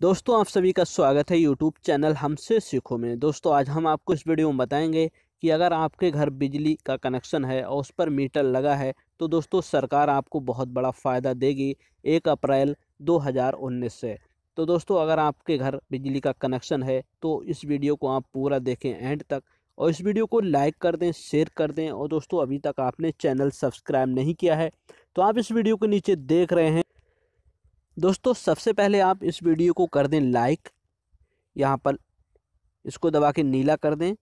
दोस्तों आप सभी का स्वागत है यूट्यूब चैनल हमसे सीखो में दोस्तों आज हम आपको इस वीडियो में बताएंगे कि अगर आपके घर बिजली का कनेक्शन है और उस पर मीटर लगा है तो दोस्तों सरकार आपको बहुत बड़ा फ़ायदा देगी एक अप्रैल 2019 से तो दोस्तों अगर आपके घर बिजली का कनेक्शन है तो इस वीडियो को आप पूरा देखें एंड तक और इस वीडियो को लाइक कर दें शेयर कर दें और दोस्तों अभी तक आपने चैनल सब्सक्राइब नहीं किया है तो आप इस वीडियो के नीचे देख रहे हैं दोस्तों सबसे पहले आप इस वीडियो को कर दें लाइक यहाँ पर इसको दबा के नीला कर दें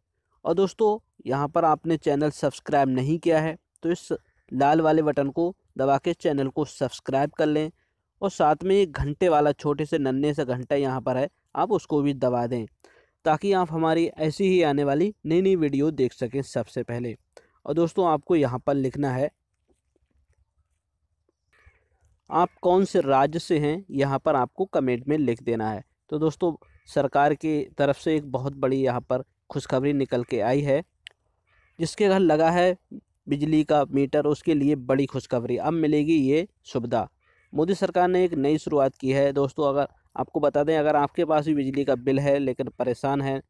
और दोस्तों यहाँ पर आपने चैनल सब्सक्राइब नहीं किया है तो इस लाल वाले बटन को दबा के चैनल को सब्सक्राइब कर लें और साथ में एक घंटे वाला छोटे से नन्हे सा घंटा यहाँ पर है आप उसको भी दबा दें ताकि आप हमारी ऐसी ही आने वाली नई नई वीडियो देख सकें सबसे पहले और दोस्तों आपको यहाँ पर लिखना है आप कौन से राज्य से हैं यहाँ पर आपको कमेंट में लिख देना है तो दोस्तों सरकार की तरफ से एक बहुत बड़ी यहाँ पर खुशखबरी निकल के आई है जिसके घर लगा है बिजली का मीटर उसके लिए बड़ी खुशखबरी अब मिलेगी ये सुविधा मोदी सरकार ने एक नई शुरुआत की है दोस्तों अगर आपको बता दें अगर आपके पास भी बिजली का बिल है लेकिन परेशान है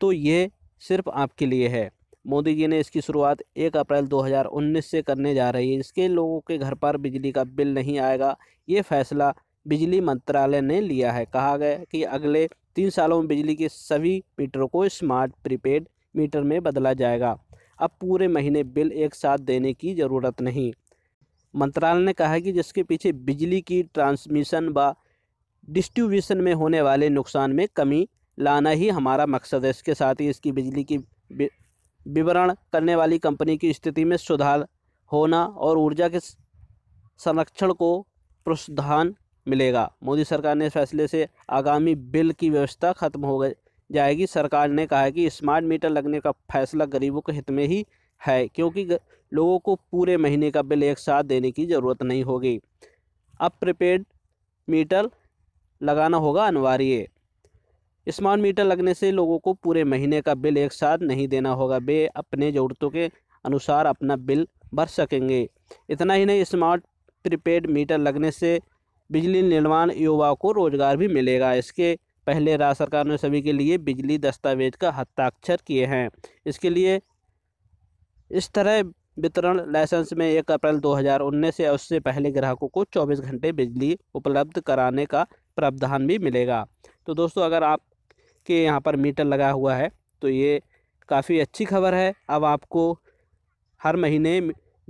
तो ये सिर्फ आपके लिए है मोदी जी ने इसकी शुरुआत 1 अप्रैल 2019 से करने जा रही है इसके लोगों के घर पर बिजली का बिल नहीं आएगा ये फैसला बिजली मंत्रालय ने लिया है कहा गया कि अगले तीन सालों में बिजली के सभी मीटरों को स्मार्ट प्रीपेड मीटर में बदला जाएगा अब पूरे महीने बिल एक साथ देने की ज़रूरत नहीं मंत्रालय ने कहा कि जिसके पीछे बिजली की ट्रांसमिशन व डिस्ट्रीब्यूशन में होने वाले नुकसान में कमी लाना ही हमारा मकसद है इसके साथ ही इसकी बिजली की विवरण करने वाली कंपनी की स्थिति में सुधार होना और ऊर्जा के संरक्षण को प्रोत्साहन मिलेगा मोदी सरकार ने फैसले से आगामी बिल की व्यवस्था खत्म हो जाएगी सरकार ने कहा है कि स्मार्ट मीटर लगने का फैसला गरीबों के हित में ही है क्योंकि लोगों को पूरे महीने का बिल एक साथ देने की ज़रूरत नहीं होगी अब प्रीपेड मीटर लगाना होगा अनिवार्य स्मार्ट मीटर लगने से लोगों को पूरे महीने का बिल एक साथ नहीं देना होगा वे अपने ज़रूरतों के अनुसार अपना बिल भर सकेंगे इतना ही नहीं स्मार्ट प्रीपेड मीटर लगने से बिजली निर्माण युवाओं को रोज़गार भी मिलेगा इसके पहले राज्य सरकार ने सभी के लिए बिजली दस्तावेज का हस्ताक्षर किए हैं इसके लिए इस तरह वितरण लाइसेंस में एक अप्रैल 2019 या उससे पहले ग्राहकों को 24 घंटे बिजली उपलब्ध कराने का प्रावधान भी मिलेगा तो दोस्तों अगर आप के यहाँ पर मीटर लगा हुआ है तो ये काफ़ी अच्छी खबर है अब आपको हर महीने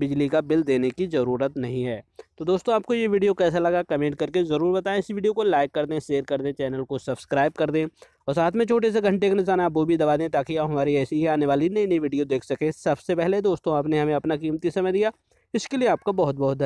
बिजली का बिल देने की ज़रूरत नहीं है तो दोस्तों आपको ये वीडियो कैसा लगा कमेंट करके ज़रूर बताएं इस वीडियो को लाइक कर दें शेयर कर दें चैनल को सब्सक्राइब कर दें और साथ में छोटे से घंटे का निशान आप वो भी दबा दें ताकि आप हमारी ऐसी ही आने वाली नई नई वीडियो देख सकें सबसे पहले दोस्तों आपने हमें अपना कीमती समय दिया इसके लिए आपका बहुत बहुत